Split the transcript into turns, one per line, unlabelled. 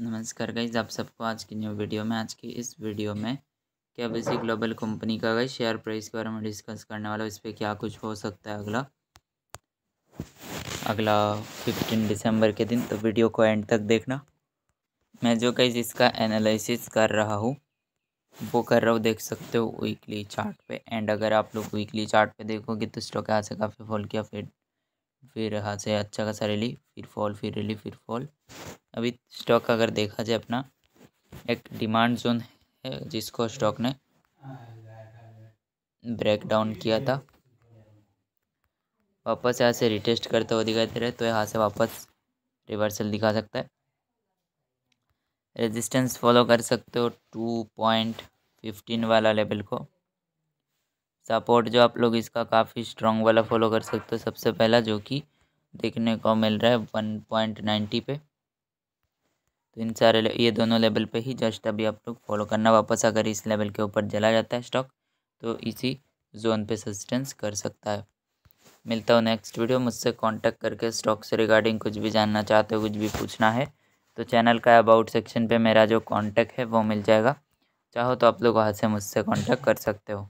नमस्कार गाइज आप सबको आज की न्यू वीडियो में आज की इस वीडियो में क्या बेसिक ग्लोबल कंपनी का गई शेयर प्राइस के बारे में डिस्कस करने वाला इस पर क्या कुछ हो सकता है अगला अगला फिफ्टीन दिसंबर के दिन तो वीडियो को एंड तक देखना मैं जो गाइज इसका एनालिसिस कर रहा हूँ वो कर रहा हूँ देख सकते हो वीकली चार्ट पे एंड अगर आप लोग वीकली चार्ट पे देखोगे तो स्टॉक यहाँ से काफ़ी फॉल किया फिर फिर यहाँ से अच्छा खासा रिली फिर फॉल फिर रिली फिर फॉल अभी स्टॉक अगर देखा जाए अपना एक डिमांड जोन है जिसको स्टॉक ने ब्रेक डाउन किया था वापस यहाँ से रिटेस्ट करते हुए दिखाई दे रहे तो यहाँ से वापस रिवर्सल दिखा सकता है रेजिस्टेंस फॉलो कर सकते हो टू पॉइंट फिफ्टीन वाला लेवल को सपोर्ट जो आप लोग इसका काफ़ी स्ट्रॉन्ग वाला फॉलो कर सकते हो सबसे पहला जो कि देखने को मिल रहा है वन पॉइंट नाइन्टी पे तो इन सारे ये दोनों लेवल पे ही जस्ट अभी आप लोग फॉलो करना वापस अगर इस लेवल के ऊपर जला जाता है स्टॉक तो इसी जोन पे सस्टेंस कर सकता है मिलता हूँ नेक्स्ट वीडियो मुझसे कांटेक्ट करके स्टॉक से रिगार्डिंग कुछ भी जानना चाहते हो कुछ भी पूछना है तो चैनल का अबाउट सेक्शन पर मेरा जो कॉन्टैक्ट है वो मिल जाएगा चाहो तो आप लोग वहाँ से मुझसे कॉन्टैक्ट कर सकते हो